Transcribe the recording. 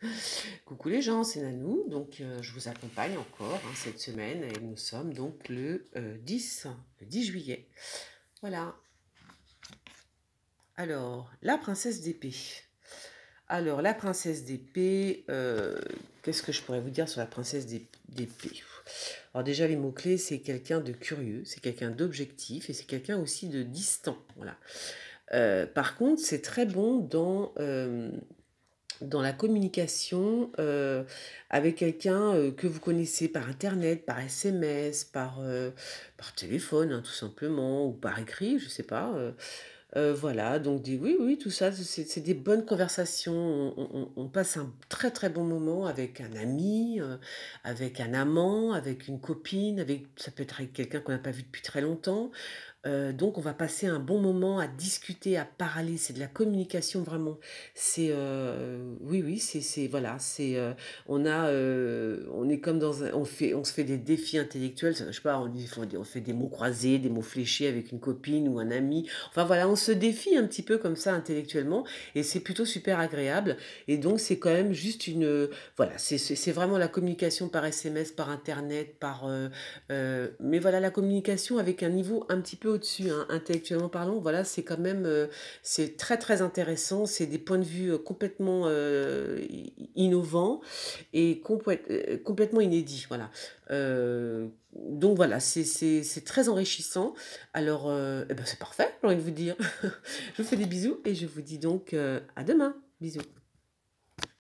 Coucou les gens, c'est Nanou. Donc, euh, je vous accompagne encore hein, cette semaine et nous sommes donc le 10, euh, le 10 juillet. Voilà. Alors, la princesse d'épée. Alors, la princesse d'épée, euh, qu'est-ce que je pourrais vous dire sur la princesse d'épée Alors, déjà, les mots-clés, c'est quelqu'un de curieux, c'est quelqu'un d'objectif et c'est quelqu'un aussi de distant. Voilà. par contre, c'est très bon dans dans la communication euh, avec quelqu'un euh, que vous connaissez par Internet, par SMS, par, euh, par téléphone, hein, tout simplement, ou par écrit, je ne sais pas. voilà, donc oui, oui, tout ça, c'est des bonnes conversations. On, on, passe un très très bon moment avec un ami, avec un amant, avec une copine, avec ça peut être avec quelqu'un qu'on n'a pas vu depuis très longtemps. Euh, donc on va passer un bon moment à discuter, à parler. C'est de la communication vraiment. C'est euh, oui oui c'est voilà c'est euh, on a on est comme dans on fait on se fait des défis intellectuels. Je sais pas on, on fait des mots croisés, des mots fléchés avec une copine ou un ami. Enfin voilà on se défie un petit peu comme ça intellectuellement et c'est plutôt super agréable. Et donc c'est quand même juste une voilà c'est c'est vraiment la communication par SMS, par internet, par mais voilà la communication avec un niveau un petit peu au-dessus, hein, intellectuellement parlant. Voilà, c'est quand même euh, c'est très très intéressant. C'est des points de vue euh, complètement euh, innovants et complètement inédits. Voilà. donc voilà, c'est très enrichissant. Alors, eh ben, c'est parfait, j'ai envie de vous dire. je vous fais des bisous et je vous dis donc à demain. Bisous.